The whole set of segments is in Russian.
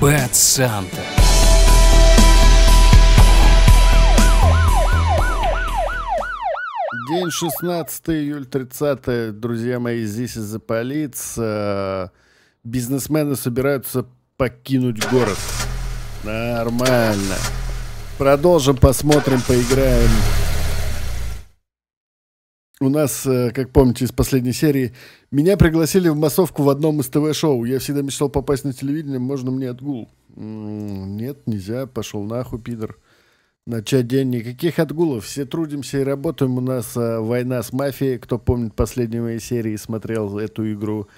Бэд Санта. День 16 июль 30 друзья мои, здесь из-за полиции э, Бизнесмены собираются покинуть город. Нормально. Продолжим, посмотрим, поиграем. У нас, э, как помните из последней серии, меня пригласили в массовку в одном из ТВ-шоу. Я всегда мечтал попасть на телевидение, можно мне отгул? нет, нельзя, пошел нахуй, пидор. Начать день никаких отгулов. Все трудимся и работаем. У нас а, война с мафией. Кто помнит последние серии, смотрел эту игру.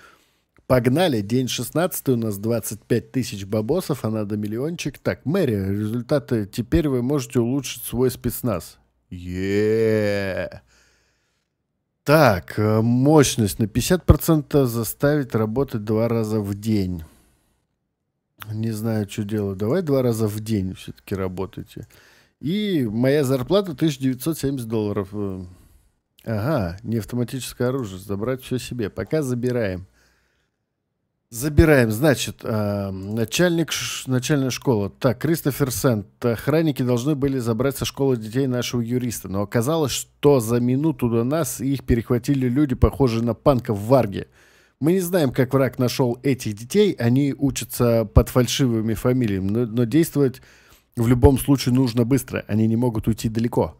Погнали. День 16 у нас 25 тысяч бабосов, а надо миллиончик. Так, Мэри, результаты. Теперь вы можете улучшить свой спецназ. Еее. Yeah. Так, э, мощность на 50% заставить работать два раза в день. Не знаю, что делаю. Давай два раза в день все-таки работайте. И моя зарплата 1970 долларов. Э, ага, не автоматическое оружие. Забрать все себе. Пока забираем. Забираем, значит, э, начальник, начальная школа. Так, Кристофер Сент. Охранники должны были забрать со школы детей нашего юриста, но оказалось, что за минуту до нас их перехватили люди, похожие на панков в Варге. Мы не знаем, как враг нашел этих детей, они учатся под фальшивыми фамилиями, но, но действовать в любом случае нужно быстро, они не могут уйти далеко.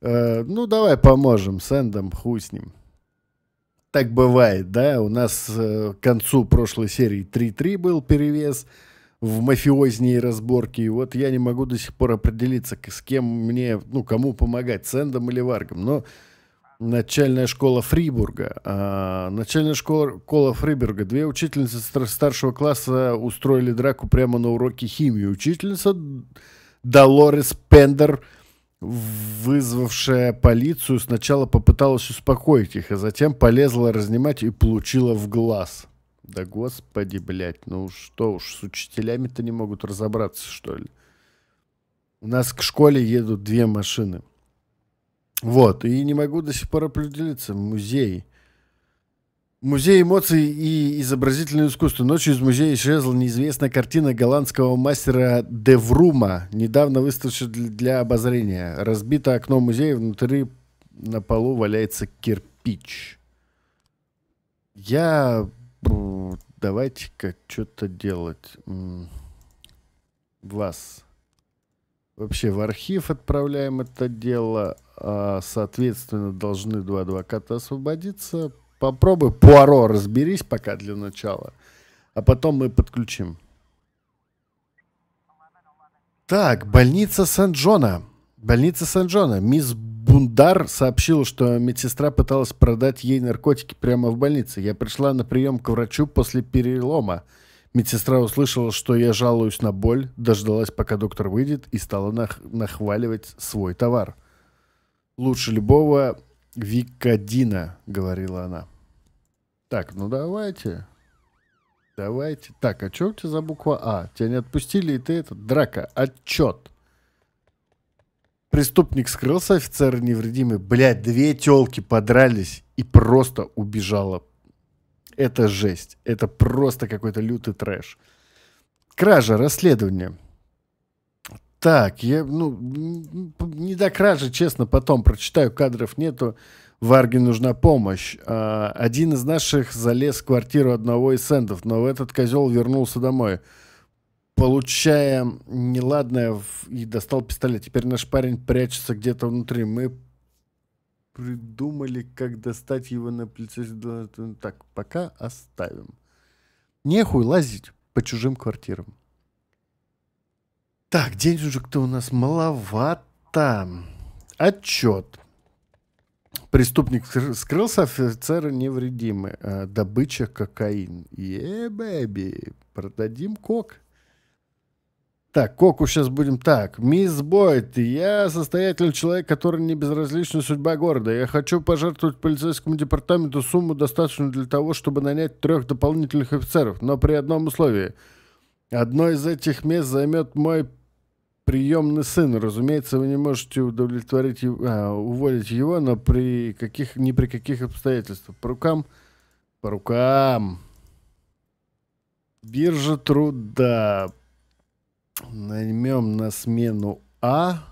Э, ну, давай поможем, Сэндом, хуй с ним так бывает, да, у нас э, к концу прошлой серии 3-3 был перевес в мафиозней разборке. и вот я не могу до сих пор определиться, с кем мне, ну, кому помогать, Сендом или Варгом, но начальная школа Фрибурга. А, начальная школа, школа Фрибурга. Две учительницы старшего класса устроили драку прямо на уроке химии. Учительница Долорес Пендер – вызвавшая полицию, сначала попыталась успокоить их, а затем полезла разнимать и получила в глаз. Да господи, блядь, ну что уж, с учителями-то не могут разобраться, что ли. У нас к школе едут две машины. Вот, и не могу до сих пор определиться, музей – Музей эмоций и изобразительного искусства. Ночью из музея исчезла неизвестная картина голландского мастера Деврума, недавно выставившая для обозрения. Разбито окно музея, внутри на полу валяется кирпич. Я... Давайте-ка что-то делать. Вас. Вообще в архив отправляем это дело. А, соответственно, должны два адвоката освободиться попробуй Пуаро разберись пока для начала, а потом мы подключим. Так, больница Сан-Джона. Больница Сан-Джона. Мисс Бундар сообщила, что медсестра пыталась продать ей наркотики прямо в больнице. Я пришла на прием к врачу после перелома. Медсестра услышала, что я жалуюсь на боль, дождалась, пока доктор выйдет, и стала нах- нахваливать свой товар. Лучше любого Викадина, говорила она. Так, ну давайте. Давайте. Так, а что у тебя за буква А? Тебя не отпустили, и ты это... Драка, отчет. Преступник скрылся, офицеры невредимы. Блядь, две телки подрались и просто убежала. Это жесть. Это просто какой-то лютый трэш. Кража, расследование так, я, ну, не до кражи, честно, потом прочитаю, кадров нету. Варге нужна помощь. А, один из наших залез в квартиру одного из сендов, но этот козел вернулся домой. Получая неладное, и достал пистолет. Теперь наш парень прячется где-то внутри. Мы придумали, как достать его на полицейский. Так, пока оставим. Нехуй лазить по чужим квартирам. Так, денежек-то у нас маловато. Отчет. Преступник скрылся, офицеры невредимы. Э, добыча кокаин. Е, бэби, продадим кок. Так, Коку сейчас будем так. Мисс Бойт, я состоятельный человек, который не безразлична судьба города. Я хочу пожертвовать полицейскому департаменту сумму, достаточную для того, чтобы нанять трех дополнительных офицеров, но при одном условии. Одно из этих мест займет мой приемный сын, разумеется, вы не можете удовлетворить, а, уволить его, но при каких, ни при каких обстоятельствах. По рукам? По рукам. Биржа труда. Наймем на смену А,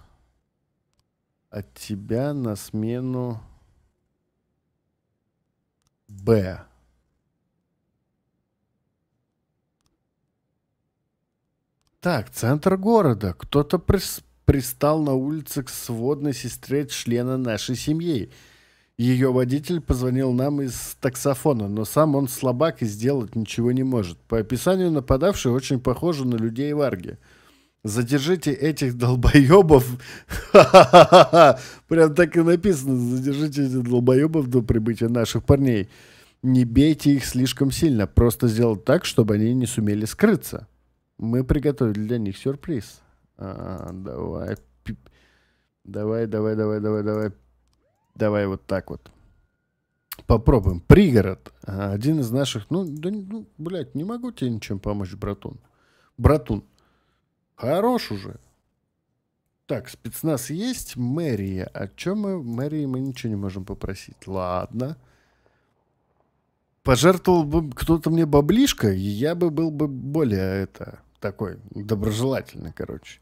от тебя на смену Б. Так, центр города. Кто-то прис пристал на улице к сводной сестре члена нашей семьи. Ее водитель позвонил нам из таксофона, но сам он слабак и сделать ничего не может. По описанию нападавший очень похожи на людей Варги. Задержите этих долбоебов. Прям так и написано. Задержите этих долбоебов до прибытия наших парней. Не бейте их слишком сильно. Просто сделать так, чтобы они не сумели скрыться. Мы приготовили для них сюрприз. А, давай. Давай, давай, давай, давай, давай. Давай вот так вот. Попробуем. Пригород. А, один из наших... Ну, да, ну, блядь, не могу тебе ничем помочь, братун. Братун. Хорош уже. Так, спецназ есть, мэрия. О чем мы? Мэрии мы ничего не можем попросить. Ладно. Пожертвовал бы кто-то мне баблишка, я бы был бы более это такой доброжелательный, короче.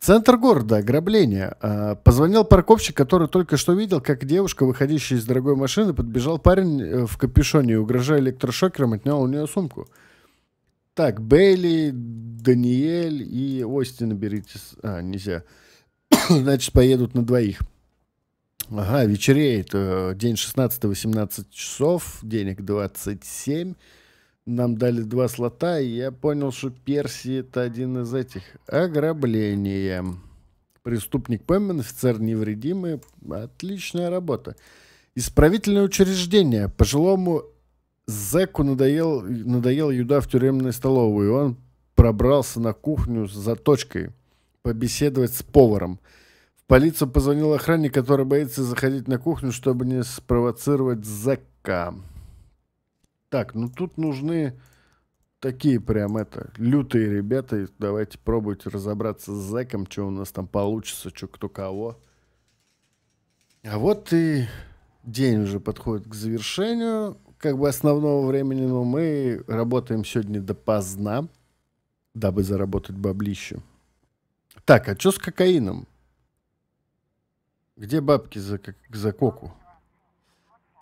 Центр города, ограбление. А, позвонил парковщик, который только что видел, как девушка, выходящая из дорогой машины, подбежал парень э, в капюшоне и, угрожая электрошокером, отнял у нее сумку. Так, Бейли, Даниэль и Остина берите. А, нельзя. Значит, поедут на двоих. Ага, вечереет. Э, день 16-18 часов, денег 27 нам дали два слота, и я понял, что Перси — это один из этих. Ограбление. Преступник пойман, офицер невредимый. Отличная работа. Исправительное учреждение. Пожилому зэку надоел, надоел юда в тюремной столовой. Он пробрался на кухню за точкой побеседовать с поваром. В полицию позвонил охранник, который боится заходить на кухню, чтобы не спровоцировать зэка. Так, ну тут нужны такие прям это, лютые ребята. Давайте пробуйте разобраться с зэком, что у нас там получится, что кто кого. А вот и день уже подходит к завершению, как бы основного времени, но мы работаем сегодня допоздна, дабы заработать баблище. Так, а что с кокаином? Где бабки за, за коку?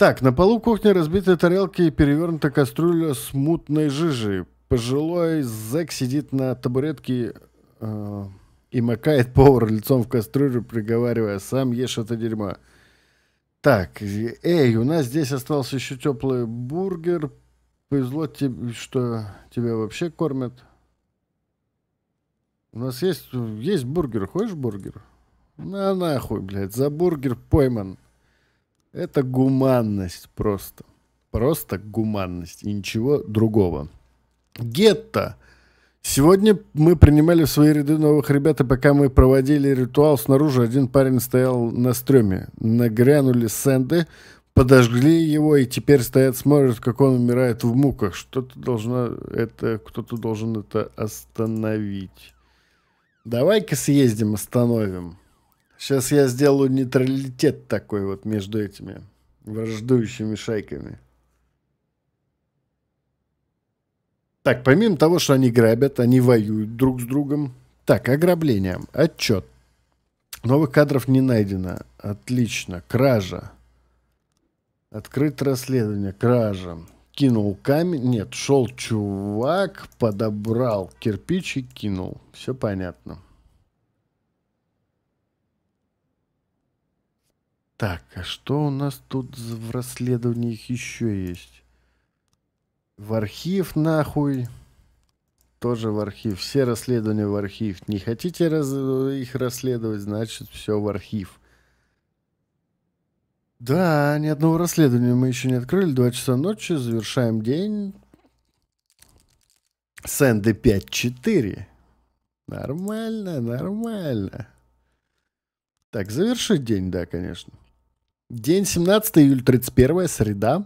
Так, на полу кухни разбиты тарелки и перевернута кастрюля с мутной жижей. Пожилой зэк сидит на табуретке э, и макает повар лицом в кастрюлю, приговаривая, сам ешь это дерьмо. Так, эй, у нас здесь остался еще теплый бургер. Повезло тебе, что тебя вообще кормят. У нас есть, есть бургер. Хочешь бургер? На нахуй, блядь, за бургер пойман. Это гуманность просто. Просто гуманность и ничего другого. Гетто. Сегодня мы принимали в свои ряды новых ребят, и пока мы проводили ритуал снаружи, один парень стоял на стреме. Нагрянули сэнды, подожгли его, и теперь стоят, смотрят, как он умирает в муках. Что-то должно это... Кто-то должен это остановить. Давай-ка съездим, остановим. Сейчас я сделаю нейтралитет такой вот между этими враждующими шайками. Так, помимо того, что они грабят, они воюют друг с другом. Так, ограбление. Отчет. Новых кадров не найдено. Отлично. Кража. Открыто расследование. Кража. Кинул камень. Нет, шел чувак, подобрал кирпич и кинул. Все понятно. Так, а что у нас тут в расследованиях еще есть? В архив нахуй. Тоже в архив. Все расследования в архив. Не хотите раз... их расследовать, значит, все в архив. Да, ни одного расследования мы еще не открыли. Два часа ночи, завершаем день. Сэнды 5-4. Нормально, нормально. Так, завершить день, да, конечно. День 17 июля, 31 среда.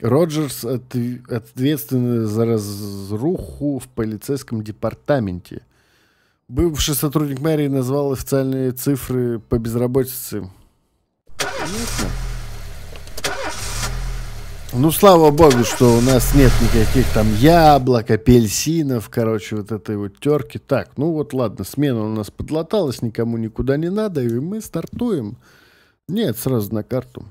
Роджерс ответственный за разруху в полицейском департаменте. Бывший сотрудник мэрии назвал официальные цифры по безработице. Ну, слава богу, что у нас нет никаких там яблок, апельсинов, короче, вот этой вот терки. Так, ну вот ладно, смена у нас подлаталась, никому никуда не надо, и мы стартуем. Нет, сразу на карту.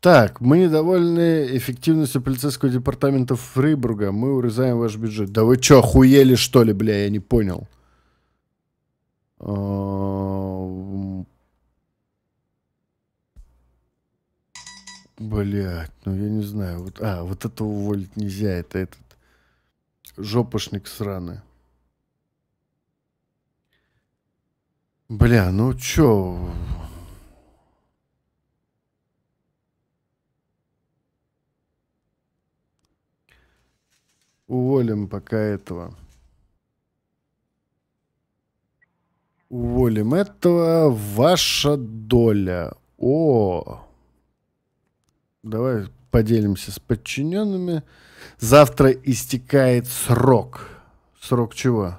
Так, мы недовольны эффективностью полицейского департамента Фрибурга. Мы урезаем ваш бюджет. Да вы чё, охуели что ли, бля, я не понял. А, Блять, ну я не знаю. Вот, а, вот это уволить нельзя. Это этот жопошник сраный. Бля, ну чё... Уволим пока этого. Уволим этого. Ваша доля. О! Давай поделимся с подчиненными. Завтра истекает срок. Срок чего?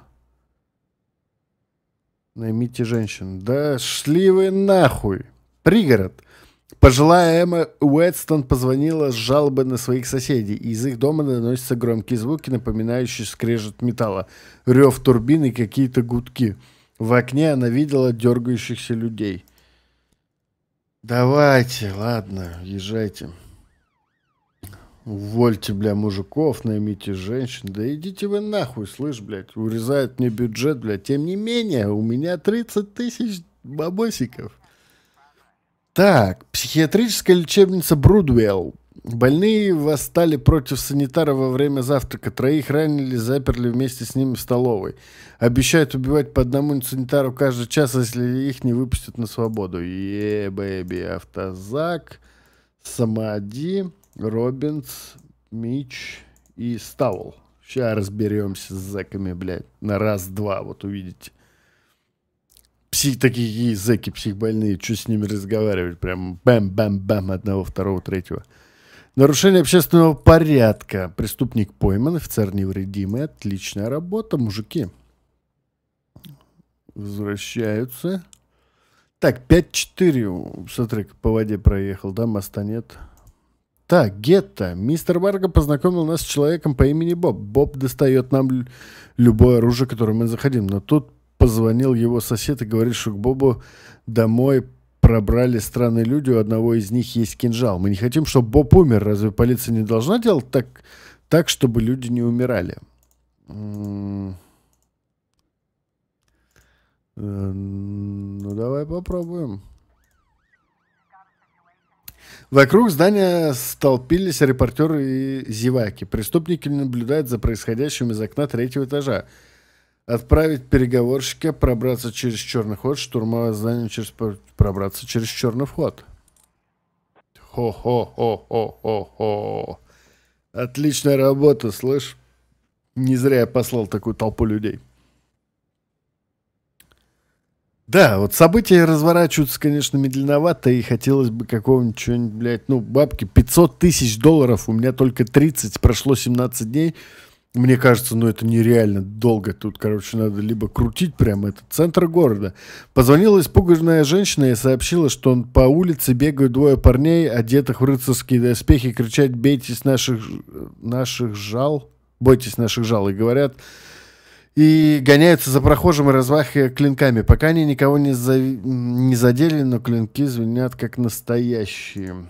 Наймите женщин. Да шли вы нахуй. Пригород. Пожилая Эмма Уэдстон позвонила с жалобы на своих соседей, и из их дома доносятся громкие звуки, напоминающие скрежет металла, рев турбины и какие-то гудки. В окне она видела дергающихся людей. «Давайте, ладно, езжайте». Увольте, бля, мужиков, наймите женщин. Да идите вы нахуй, слышь, блядь. Урезают мне бюджет, блядь. Тем не менее, у меня 30 тысяч бабосиков. Так, психиатрическая лечебница Брудвелл. Больные восстали против санитара во время завтрака. Троих ранили, заперли вместе с ними в столовой. Обещают убивать по одному санитару каждый час, если их не выпустят на свободу. Е-бэби, автозак, самоди. Робинс, Мич и Стаул. Сейчас разберемся с зэками, блядь, на раз-два, вот увидите. Псих такие зэки психбольные, что с ними разговаривать, прям бэм-бэм-бэм одного, второго, третьего. Нарушение общественного порядка. Преступник пойман, офицер невредимый. Отличная работа, мужики. Возвращаются. Так, 5-4. Смотри, по воде проехал, да, моста нет. Так, гетто. Мистер Варга познакомил нас с человеком по имени Боб. Боб достает нам любое оружие, которое мы заходим. Но тут позвонил его сосед и говорит, что к Бобу домой пробрали странные люди, у одного из них есть кинжал. Мы не хотим, чтобы Боб умер. Разве полиция не должна делать так, так чтобы люди не умирали? М-м. Э, ну, давай попробуем. Вокруг здания столпились репортеры и зеваки. Преступники наблюдают за происходящим из окна третьего этажа. Отправить переговорщика, пробраться через черный ход, штурмовать здание, через... пробраться через черный вход. Хо-хо-хо-хо-хо-хо. Отличная работа, слышь? Не зря я послал такую толпу людей. Да, вот события разворачиваются, конечно, медленновато, и хотелось бы какого-нибудь, что-нибудь, блядь, ну, бабки, 500 тысяч долларов, у меня только 30, прошло 17 дней, мне кажется, ну, это нереально долго, тут, короче, надо либо крутить прямо этот центр города. Позвонила испуганная женщина и сообщила, что он по улице бегают двое парней, одетых в рыцарские доспехи, кричать «Бейтесь наших, наших жал!» «Бойтесь наших жал!» и говорят и гоняются за прохожим и размахивая клинками. Пока они никого не, за... не задели, но клинки звенят как настоящие.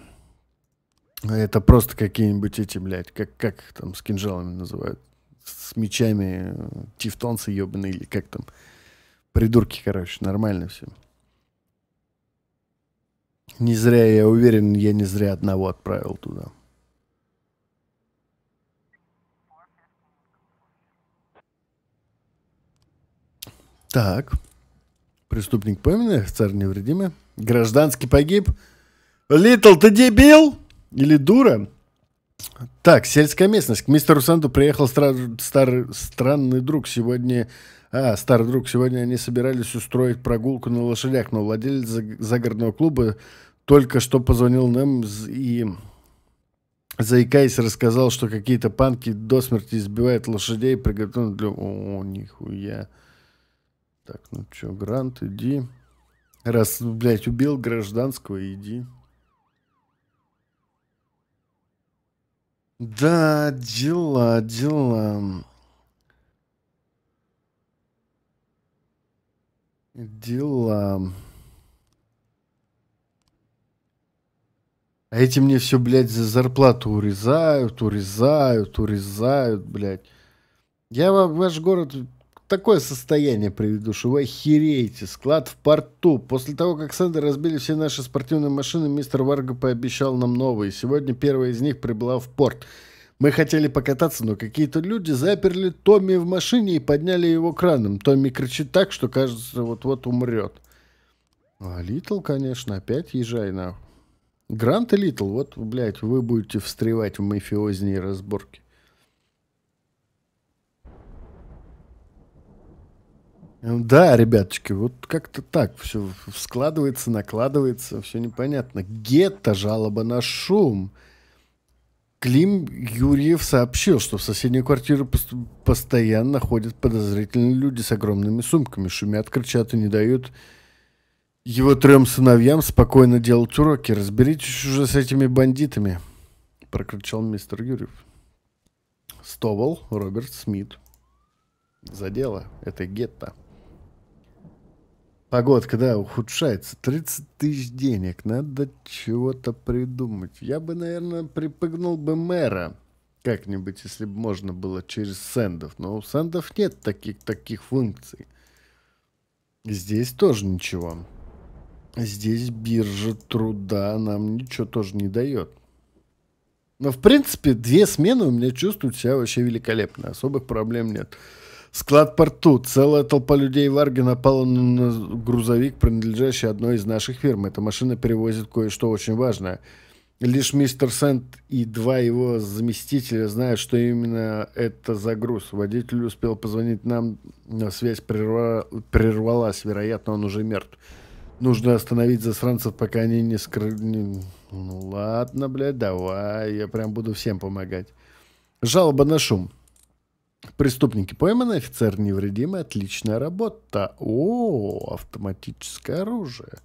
Это просто какие-нибудь эти, блядь, как, как их там с кинжалами называют? С мечами э, тифтонцы ебаные или как там? Придурки, короче, нормально все. Не зря, я уверен, я не зря одного отправил туда. Так. Преступник пойман, офицер невредимый. Гражданский погиб. Литл, ты дебил? Или дура? Так, сельская местность. К мистеру Санду приехал стра- стар- странный друг. Сегодня... А, старый друг, сегодня они собирались устроить прогулку на лошадях, но владелец загородного клуба только что позвонил нам и, заикаясь, рассказал, что какие-то панки до смерти избивают лошадей, приготовленных для... О, нихуя. Так, ну чё, Грант, иди. Раз, блядь, убил гражданского, иди. Да, дела, дела. Дела. А эти мне все, блядь, за зарплату урезают, урезают, урезают, блядь. Я ваш город такое состояние приведу, что вы охереете. Склад в порту. После того, как Сэнды разбили все наши спортивные машины, мистер Варга пообещал нам новые. Сегодня первая из них прибыла в порт. Мы хотели покататься, но какие-то люди заперли Томми в машине и подняли его краном. Томми кричит так, что, кажется, вот-вот умрет. А Литл, конечно, опять езжай нахуй. Грант и Литл, вот, блядь, вы будете встревать в мафиозней разборки. Да, ребяточки, вот как-то так все складывается, накладывается, все непонятно. Гетто жалоба на шум. Клим Юрьев сообщил, что в соседнюю квартиру постоянно ходят подозрительные люди с огромными сумками, шумят, кричат и не дают его трем сыновьям спокойно делать уроки. Разберитесь уже с этими бандитами, прокричал мистер Юрьев. Стовал Роберт Смит. За дело. Это гетто. Погодка, да, ухудшается. 30 тысяч денег. Надо чего-то придумать. Я бы, наверное, припыгнул бы мэра как-нибудь, если бы можно было через сендов. Но у сендов нет таких, таких функций. Здесь тоже ничего. Здесь биржа труда нам ничего тоже не дает. Но, в принципе, две смены у меня чувствуют себя вообще великолепно. Особых проблем нет. Нет. Склад порту. Целая толпа людей в арге напала на грузовик, принадлежащий одной из наших фирм. Эта машина перевозит кое-что очень важное. Лишь мистер Сент и два его заместителя знают, что именно это за груз. Водитель успел позвонить нам, но связь прерва... прервалась. Вероятно, он уже мертв. Нужно остановить засранцев, пока они не скрыли... Ну ладно, блядь, давай, я прям буду всем помогать. Жалоба на шум. Преступники пойманы, офицер невредимый, отличная работа. О, автоматическое оружие.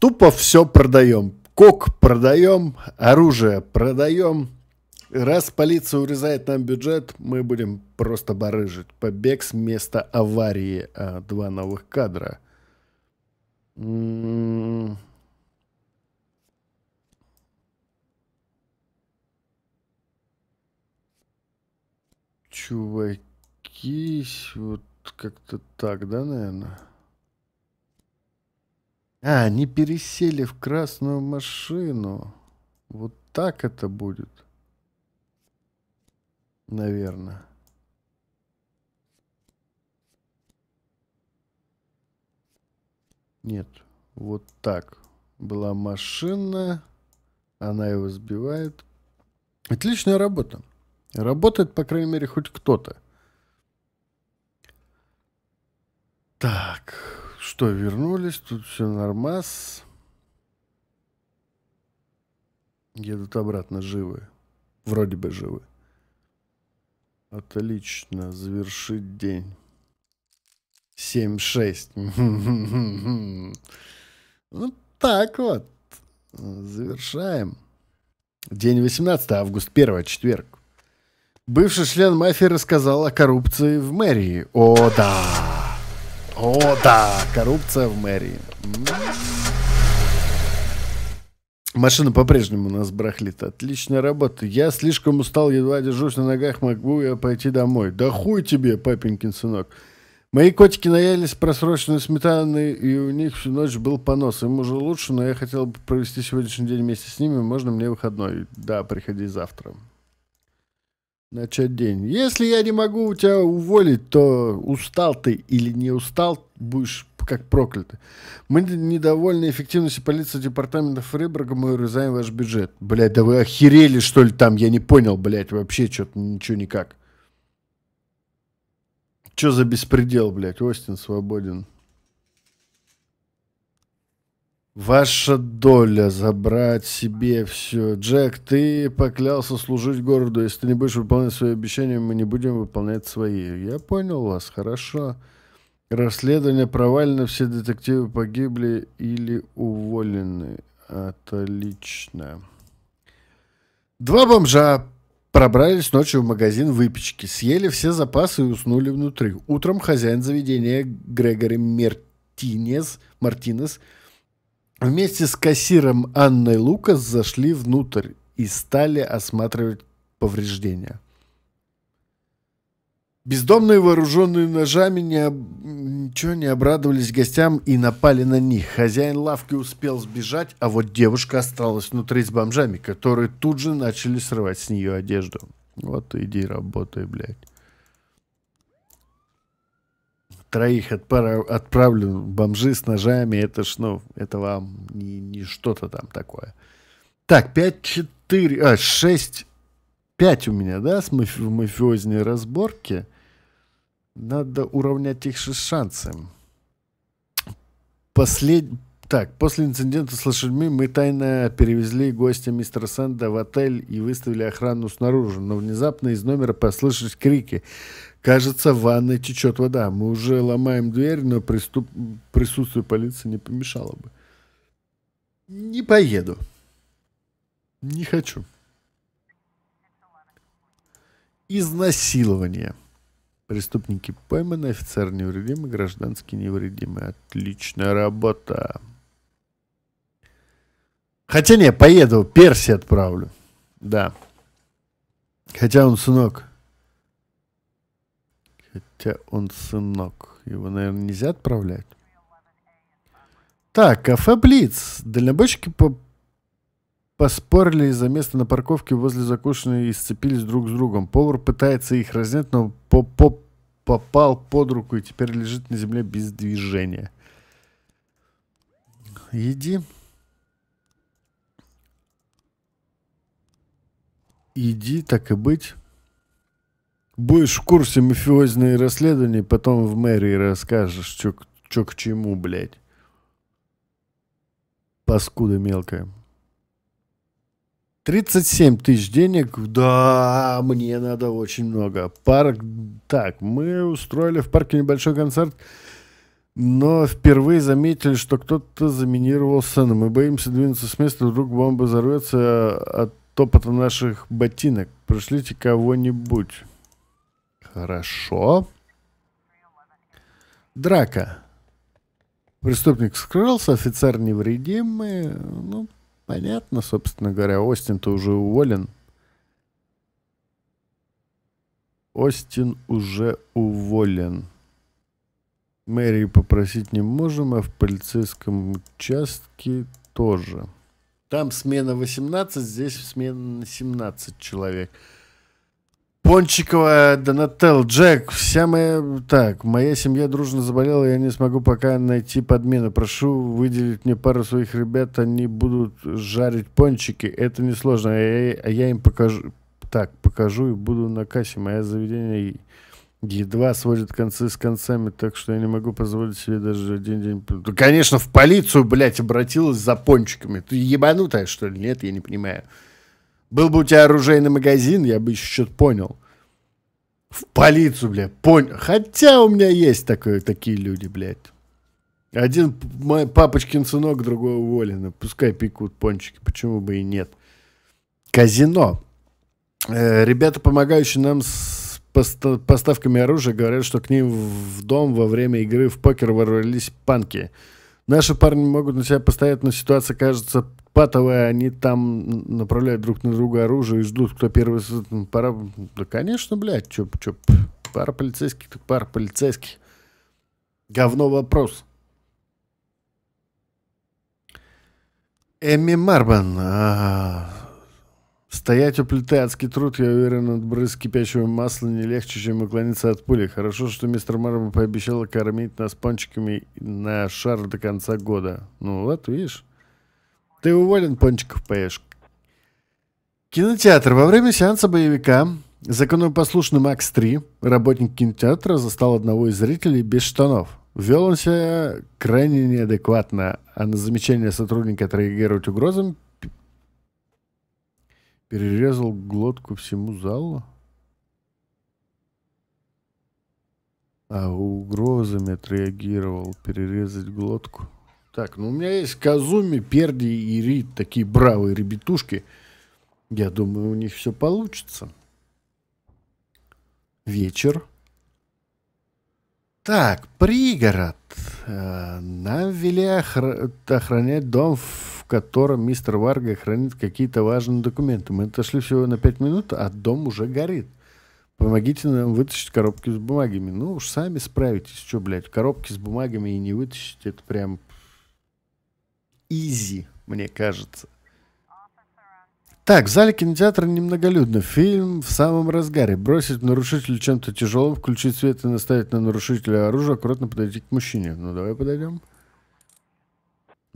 Тупо все продаем. Кок продаем, оружие продаем. Раз полиция урезает нам бюджет, мы будем просто барыжить. Побег с места аварии. А, два новых кадра. М -м -м. чуваки, вот как-то так, да, наверное? А, они пересели в красную машину. Вот так это будет. Наверное. Нет, вот так. Была машина, она его сбивает. Отличная работа. Работает, по крайней мере, хоть кто-то. Так, что, вернулись, тут все нормас. Едут обратно живы. Вроде бы живы. Отлично, завершить день. 7-6. Ну так вот. Завершаем. День 18 августа 1 четверг. Бывший член мафии рассказал о коррупции в мэрии. О, да. О, да. Коррупция в мэрии. Машина по-прежнему нас брахлит, Отличная работа. Я слишком устал, едва держусь на ногах, могу я пойти домой. Да хуй тебе, папенькин сынок. Мои котики наелись просроченной сметаны, и у них всю ночь был понос. Им уже лучше, но я хотел бы провести сегодняшний день вместе с ними. Можно мне выходной? Да, приходи завтра начать день. Если я не могу тебя уволить, то устал ты или не устал, будешь как проклятый. Мы недовольны эффективностью полиции департамента Фриборга, мы урезаем ваш бюджет. Блядь, да вы охерели, что ли, там? Я не понял, блядь, вообще что-то ничего никак. Что за беспредел, блядь? Остин свободен. Ваша доля забрать себе все. Джек, ты поклялся служить городу. Если ты не будешь выполнять свои обещания, мы не будем выполнять свои. Я понял вас, хорошо. Расследование провалено, все детективы погибли или уволены. Отлично. Два бомжа пробрались ночью в магазин выпечки, съели все запасы и уснули внутри. Утром хозяин заведения Грегори Мертинес, Мартинес – Вместе с кассиром Анной Лукас зашли внутрь и стали осматривать повреждения. Бездомные, вооруженные ножами, не об... ничего не обрадовались гостям и напали на них. Хозяин лавки успел сбежать, а вот девушка осталась внутри с бомжами, которые тут же начали срывать с нее одежду. Вот иди работай, блядь троих отпар... отправлю бомжи с ножами, это ж, ну, это вам не, не что-то там такое. Так, 5-4, а, 6, 5 у меня, да, с маф в разборки Надо уравнять их с шансом. Послед... Так, после инцидента с лошадьми мы тайно перевезли гостя мистера Сэнда в отель и выставили охрану снаружи, но внезапно из номера послышались крики. Кажется, в ванной течет вода. Мы уже ломаем дверь, но приступ... присутствие полиции не помешало бы. Не поеду. Не хочу. Изнасилование. Преступники пойманы, офицер невредимый, гражданский невредимый. Отличная работа. Хотя не, поеду, Перси отправлю. Да. Хотя он сынок. Хотя он сынок. Его, наверное, нельзя отправлять. Так, кафе Блиц. Дальнобойщики по поспорили за место на парковке возле закушенной и сцепились друг с другом. Повар пытается их разнять, но по -по попал под руку и теперь лежит на земле без движения. Иди. иди, так и быть. Будешь в курсе мафиозные расследования, потом в мэрии расскажешь, чё, чё к чему, блядь. Паскуда мелкая. 37 тысяч денег, да, мне надо очень много. Парк, так, мы устроили в парке небольшой концерт, но впервые заметили, что кто-то заминировал сцену. Мы боимся двинуться с места, вдруг бомба взорвется а от топотом наших ботинок. Пришлите кого-нибудь. Хорошо. Драка. Преступник скрылся, офицер невредимый. Ну, понятно, собственно говоря. Остин-то уже уволен. Остин уже уволен. Мэрии попросить не можем, а в полицейском участке тоже. Там смена 18, здесь смена 17 человек. Пончикова, Донател, Джек, вся моя... Так, моя семья дружно заболела, я не смогу пока найти подмену. Прошу выделить мне пару своих ребят, они будут жарить пончики. Это несложно, а я, я им покажу... Так, покажу и буду на кассе. Мое заведение едва сводит концы с концами, так что я не могу позволить себе даже один день Да, конечно, в полицию, блядь, обратилась за пончиками. Ты ебанутая, что ли? Нет, я не понимаю. Был бы у тебя оружейный магазин, я бы еще что-то понял. В полицию, блядь, понял. Хотя у меня есть такое, такие люди, блядь. Один мой папочкин сынок, другой уволен. Пускай пекут пончики, почему бы и нет. Казино. Э, ребята, помогающие нам с поставками оружия говорят, что к ним в дом во время игры в покер ворвались панки. Наши парни могут на себя постоять, но ситуация кажется патовая. Они там направляют друг на друга оружие и ждут, кто первый... Пара... Да, конечно, блядь, чё, чё, пара полицейских, так пара полицейских. Говно вопрос. Эми Марбан. А -а -а. Стоять, у плиты адский труд, я уверен, от брызг кипящего масла не легче, чем уклониться от пули. Хорошо, что мистер Марбл пообещал кормить нас пончиками на шар до конца года. Ну вот, видишь. Ты уволен, пончиков поешь. Кинотеатр. Во время сеанса боевика законопослушный Макс 3, работник кинотеатра, застал одного из зрителей без штанов. Вел он себя крайне неадекватно, а на замечание сотрудника отреагировать угрозами Перерезал глотку всему залу? А угрозами отреагировал, перерезать глотку. Так, ну у меня есть Казуми, Перди и Рид, такие бравые ребятушки. Я думаю, у них все получится. Вечер. Так, пригород. Э, нам вели охр... охранять дом в котором мистер Варга хранит какие-то важные документы. Мы отошли всего на пять минут, а дом уже горит. Помогите нам вытащить коробки с бумагами. Ну уж сами справитесь. Что, блядь, коробки с бумагами и не вытащить, это прям изи, мне кажется. Так, в зале кинотеатра немноголюдно. Фильм в самом разгаре. Бросить нарушителю чем-то тяжелым, включить свет и наставить на нарушителя оружие, аккуратно подойти к мужчине. Ну, давай подойдем.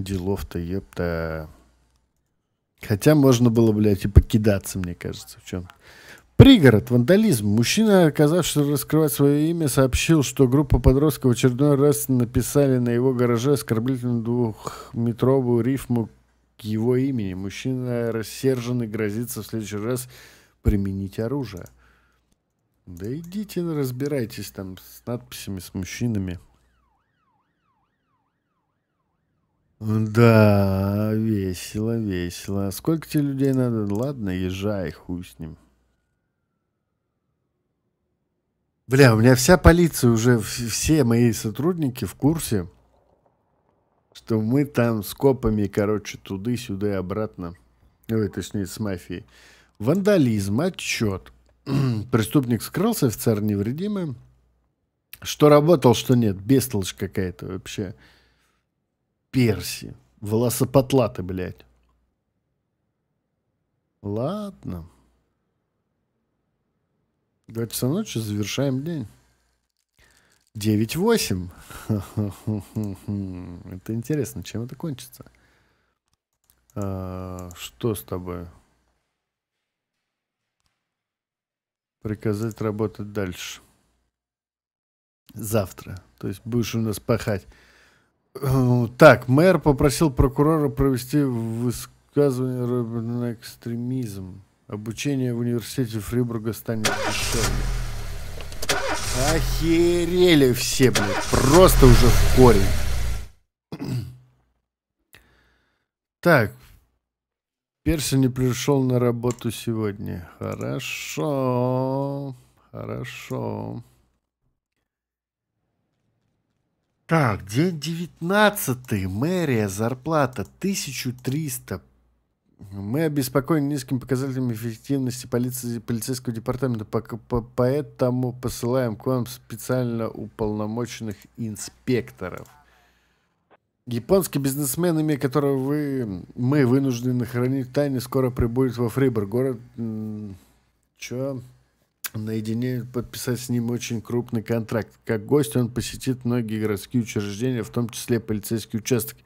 Делов-то, епта. Хотя можно было, блядь, и покидаться, мне кажется, в чем Пригород, вандализм. Мужчина, оказавшись раскрывать свое имя, сообщил, что группа подростков в очередной раз написали на его гараже оскорбительную двухметровую рифму к его имени. Мужчина рассержен и грозится в следующий раз применить оружие. Да идите, разбирайтесь там с надписями, с мужчинами. Да, весело, весело. Сколько тебе людей надо? Ладно, езжай, хуй с ним. Бля, у меня вся полиция уже, все мои сотрудники в курсе, что мы там с копами, короче, туды-сюда и обратно. Ой, точнее, с мафией. Вандализм, отчет. Преступник скрылся, офицер невредимый. Что работал, что нет. Бестолочь какая-то вообще. Вообще. Перси. Волосопотлаты, блядь. Ладно. Два часа ночи завершаем день. 9-8. Это интересно, чем это кончится. А, что с тобой? Приказать работать дальше. Завтра. То есть будешь у нас пахать Э, так, мэр попросил прокурора провести высказывание на экстремизм. Обучение в университете Фрибурга станет дешевле. Охерели все, блядь. Просто уже в корень. Так. Перси не пришел на работу сегодня. Хорошо. Хорошо. Так, день 19 мэрия, зарплата 1300. Мы обеспокоены низким показателем эффективности полиции, полицейского департамента, поэтому посылаем к вам специально уполномоченных инспекторов. Японский бизнесмен, имя которого вы, мы вынуждены хранить в тайне, скоро прибудет во Фрибор. Город... Чё? наедине подписать с ним очень крупный контракт. Как гость он посетит многие городские учреждения, в том числе полицейский участок.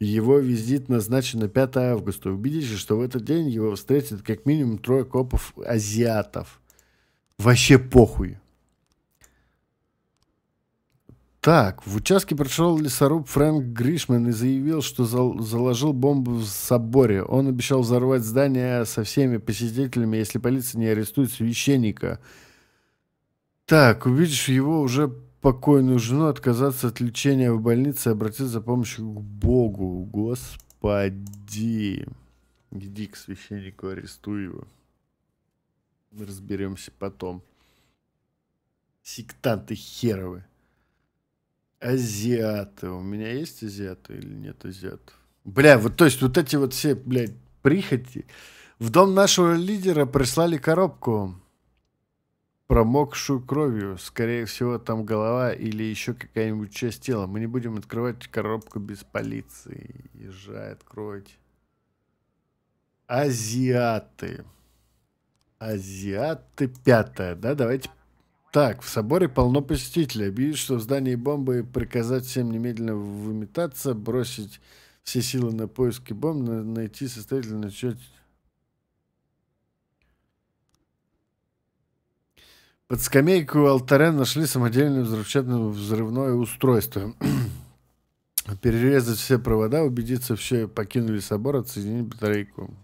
Его визит назначен на 5 августа. Убедитесь, что в этот день его встретят как минимум трое копов азиатов. Вообще похуй. Так, в участке прошел лесоруб Фрэнк Гришман и заявил, что зал заложил бомбу в соборе. Он обещал взорвать здание со всеми посетителями, если полиция не арестует священника. Так, увидишь его уже покойную жену, отказаться от лечения в больнице и обратиться за помощью к Богу. Господи. Иди к священнику, арестуй его. Мы разберемся потом. Сектанты херовы. Азиаты. У меня есть азиаты или нет азиатов? Бля, вот то есть вот эти вот все, блядь, прихоти. В дом нашего лидера прислали коробку, промокшую кровью. Скорее всего, там голова или еще какая-нибудь часть тела. Мы не будем открывать коробку без полиции. Езжай, откройте. Азиаты. Азиаты пятая, да? Давайте так, в соборе полно посетителей. Объявить, что в здании бомбы, приказать всем немедленно выметаться, бросить все силы на поиски бомб, найти составителя, начать... Под скамейку алтаря нашли самодельное взрывчатное взрывное устройство. Перерезать все провода, убедиться, все покинули собор, отсоединить батарейку.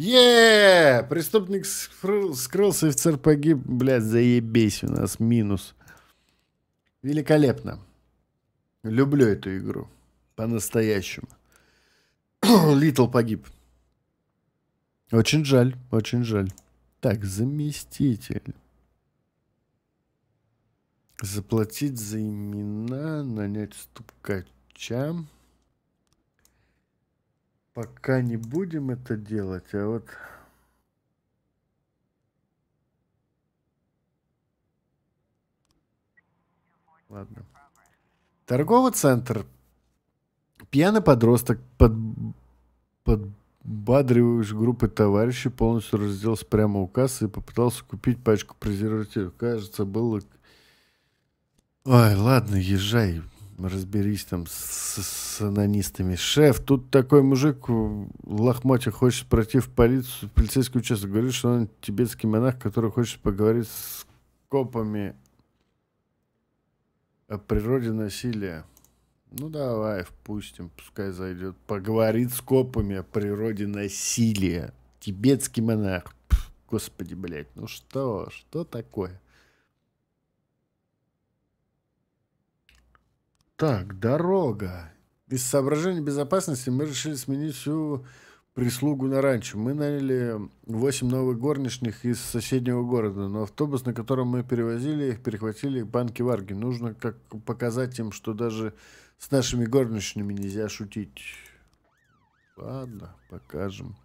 Еее! Преступник скрылся, офицер погиб. Блядь, заебись, у нас минус. Великолепно. Люблю эту игру. По-настоящему. Литл погиб. Очень жаль, очень жаль. Так, заместитель. Заплатить за имена, нанять ступкача пока не будем это делать, а вот... Ладно. Торговый центр. Пьяный подросток под... подбадриваешь группы товарищей, полностью разделся прямо у кассы и попытался купить пачку презервативов. Кажется, было... Ой, ладно, езжай разберись там с, с анонистами. Шеф, тут такой мужик в хочет пройти в полицию, в полицейский участок. Говорит, что он тибетский монах, который хочет поговорить с копами о природе насилия. Ну давай, впустим, пускай зайдет. Поговорит с копами о природе насилия. Тибетский монах. Пф, господи, блядь, ну что, что такое? Так, дорога. Из соображений безопасности мы решили сменить всю прислугу на ранчо. Мы наняли 8 новых горничных из соседнего города, но автобус, на котором мы перевозили их, перехватили банки варги. Нужно как показать им, что даже с нашими горничными нельзя шутить. Ладно, покажем.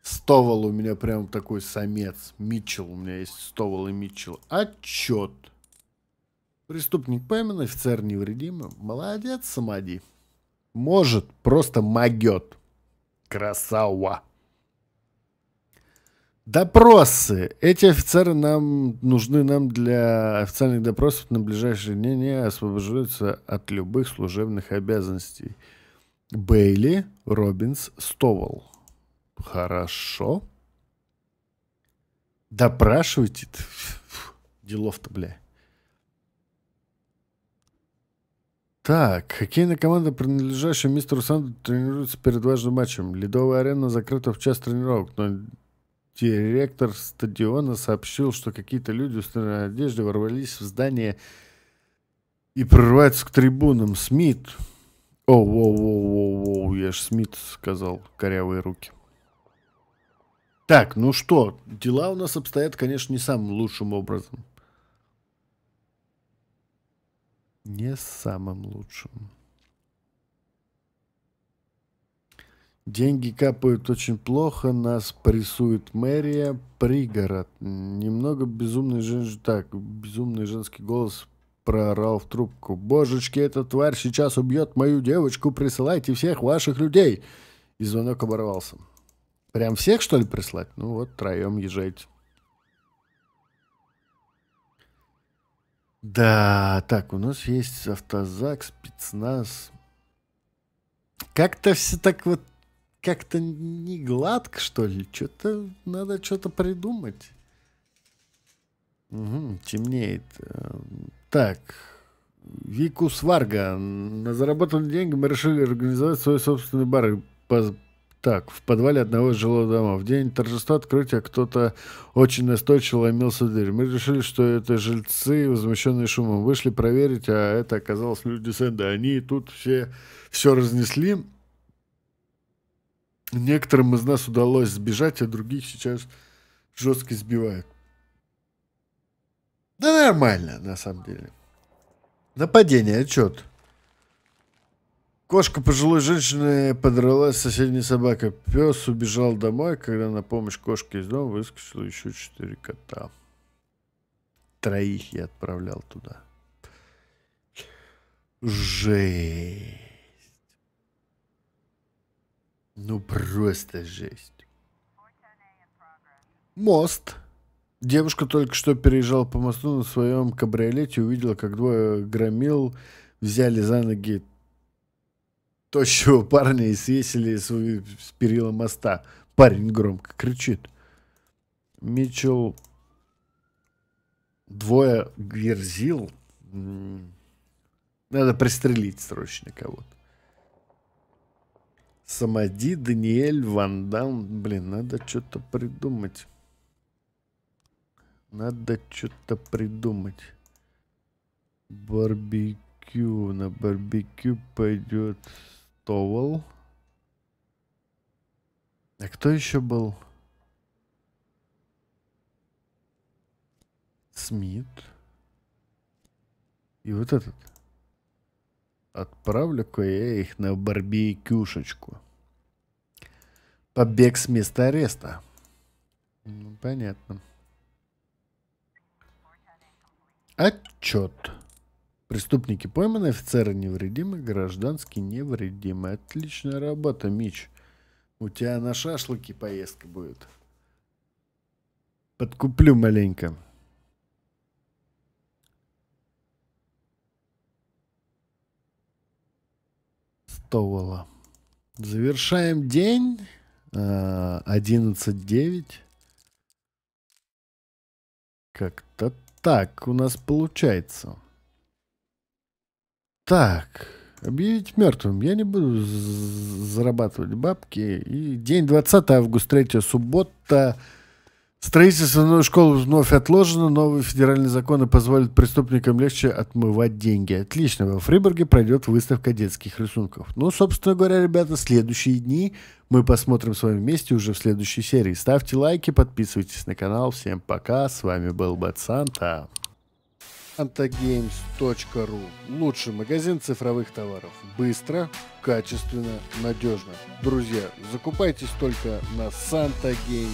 Стовал у меня прям такой самец. Митчелл, у меня есть Стовал и Митчелл. Отчет. Преступник пойман, офицер невредим. Молодец, Самади. Может, просто могет. Красава. Допросы. Эти офицеры нам нужны нам для официальных допросов на ближайшие дни не освобождаются от любых служебных обязанностей. Бейли Робинс Стовал. Хорошо. Допрашивайте. Делов-то, бля. Так, хоккейная команда, принадлежащая мистеру Санду, тренируется перед важным матчем. Ледовая арена закрыта в час тренировок, но директор стадиона сообщил, что какие-то люди в странной одежде ворвались в здание и прорываются к трибунам. Смит. О, о, о, о, о, я ж Смит сказал, корявые руки. Так, ну что, дела у нас обстоят, конечно, не самым лучшим образом. не самым лучшим. Деньги капают очень плохо, нас прессует мэрия, пригород. Немного безумный женский... Так, безумный женский голос проорал в трубку. «Божечки, эта тварь сейчас убьет мою девочку, присылайте всех ваших людей!» И звонок оборвался. «Прям всех, что ли, прислать? Ну вот, троем езжайте». Да, так, у нас есть автозак, спецназ. Как-то все так вот, как-то не гладко, что ли. Что-то надо что-то придумать. Угу, темнеет. Э, так, Викус Варга На заработанные деньги мы решили организовать свой собственный бар. По так. В подвале одного из жилого дома в день торжества открытия кто-то очень настойчиво ломился в дверь. Мы решили, что это жильцы, возмущенные шумом, вышли проверить, а это оказалось люди Сэнда. Они тут все, все разнесли. Некоторым из нас удалось сбежать, а других сейчас жестко сбивают. Да нормально, на самом деле. Нападение, отчет. Кошка пожилой женщины подралась с соседней собакой. Пес убежал домой, когда на помощь кошке из дома выскочило еще четыре кота. Троих я отправлял туда. Жесть. Ну просто жесть. Мост. Девушка только что переезжала по мосту на своем кабриолете и увидела, как двое громил взяли за ноги тощего парня и свесили с, с перила моста. Парень громко кричит. Митчелл двое герзил. Надо пристрелить срочно кого-то. Самади, Даниэль, Ван Блин, надо что-то придумать. Надо что-то придумать. Барбекю. На барбекю пойдет Товел. А кто еще был? Смит. И вот этот. Отправлю-ка я их на барбекюшечку. Побег с места ареста. Ну, понятно. Отчет. Преступники пойманы, офицеры невредимы, гражданские невредимы. Отличная работа, Мич. У тебя на шашлыки поездка будет. Подкуплю маленько. Стовала. Завершаем день. 11.9. А, Как-то так у нас получается. Так, объявить мертвым. Я не буду зарабатывать бабки. И день 20 августа, 3 суббота. Строительство новой школы вновь отложено. Новые федеральные законы позволят преступникам легче отмывать деньги. Отлично. Во Фрибурге пройдет выставка детских рисунков. Ну, собственно говоря, ребята, следующие дни мы посмотрим с вами вместе уже в следующей серии. Ставьте лайки, подписывайтесь на канал. Всем пока. С вами был Бат Санта antogames.ru Лучший магазин цифровых товаров. Быстро, качественно, надежно. Друзья, закупайтесь только на santogames.ru